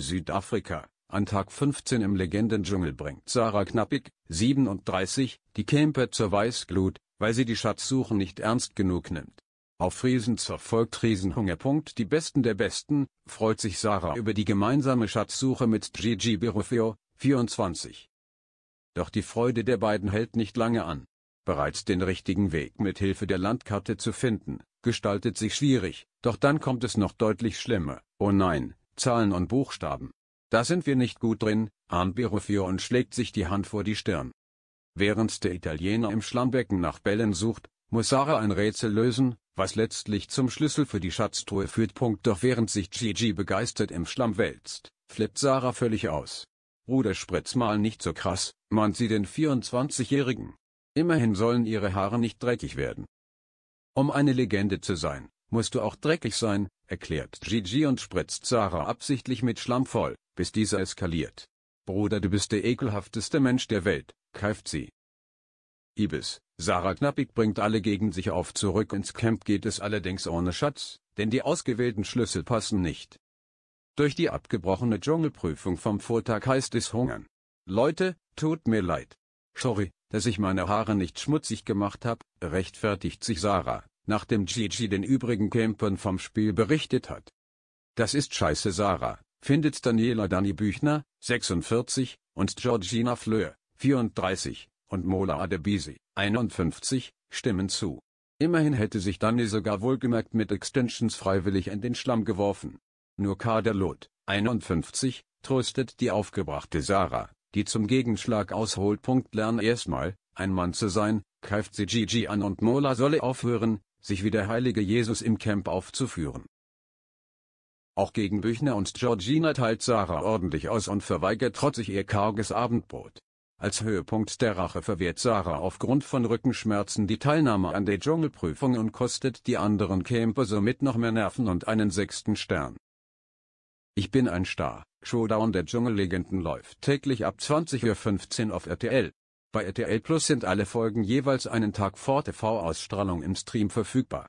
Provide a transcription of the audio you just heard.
Südafrika, an Tag 15 im Legendendschungel bringt Sarah Knappig, 37, die Camper zur Weißglut, weil sie die Schatzsuche nicht ernst genug nimmt. Auf Riesens verfolgt Riesenhunger. Die Besten der Besten, freut sich Sarah über die gemeinsame Schatzsuche mit Gigi Birufeo, 24. Doch die Freude der beiden hält nicht lange an. Bereits den richtigen Weg mit Hilfe der Landkarte zu finden, gestaltet sich schwierig, doch dann kommt es noch deutlich schlimmer. Oh nein, Zahlen und Buchstaben. Da sind wir nicht gut drin, ahnt Birofio und schlägt sich die Hand vor die Stirn. Während der Italiener im Schlammbecken nach Bällen sucht, muss Sarah ein Rätsel lösen, was letztlich zum Schlüssel für die Schatztruhe führt. Doch während sich Gigi begeistert im Schlamm wälzt, flippt Sarah völlig aus. Ruderspritz mal nicht so krass, mahnt sie den 24-Jährigen. Immerhin sollen ihre Haare nicht dreckig werden. Um eine Legende zu sein, musst du auch dreckig sein, erklärt Gigi und spritzt Sarah absichtlich mit Schlamm voll, bis dieser eskaliert. Bruder du bist der ekelhafteste Mensch der Welt, keift sie. Ibis, Sarah Knappig bringt alle gegen sich auf zurück ins Camp geht es allerdings ohne Schatz, denn die ausgewählten Schlüssel passen nicht. Durch die abgebrochene Dschungelprüfung vom Vortag heißt es hungern. Leute, tut mir leid. Sorry, dass ich meine Haare nicht schmutzig gemacht habe, rechtfertigt sich Sarah, nachdem Gigi den übrigen Campern vom Spiel berichtet hat. Das ist scheiße Sarah, findet Daniela Dani Büchner, 46, und Georgina Fleur, 34, und Mola Adebisi, 51, stimmen zu. Immerhin hätte sich Dani sogar wohlgemerkt mit Extensions freiwillig in den Schlamm geworfen. Nur Kader Kaderlot, 51, tröstet die aufgebrachte Sarah, die zum Gegenschlag ausholt. Lern erstmal, ein Mann zu sein, keift sie Gigi an und Mola solle aufhören, sich wie der heilige Jesus im Camp aufzuführen. Auch gegen Büchner und Georgina teilt Sarah ordentlich aus und verweigert trotzig ihr karges Abendbrot. Als Höhepunkt der Rache verwehrt Sarah aufgrund von Rückenschmerzen die Teilnahme an der Dschungelprüfung und kostet die anderen Camper somit noch mehr Nerven und einen sechsten Stern. Ich bin ein Star, Showdown der Dschungellegenden läuft täglich ab 20.15 Uhr auf RTL. Bei RTL Plus sind alle Folgen jeweils einen Tag vor TV-Ausstrahlung im Stream verfügbar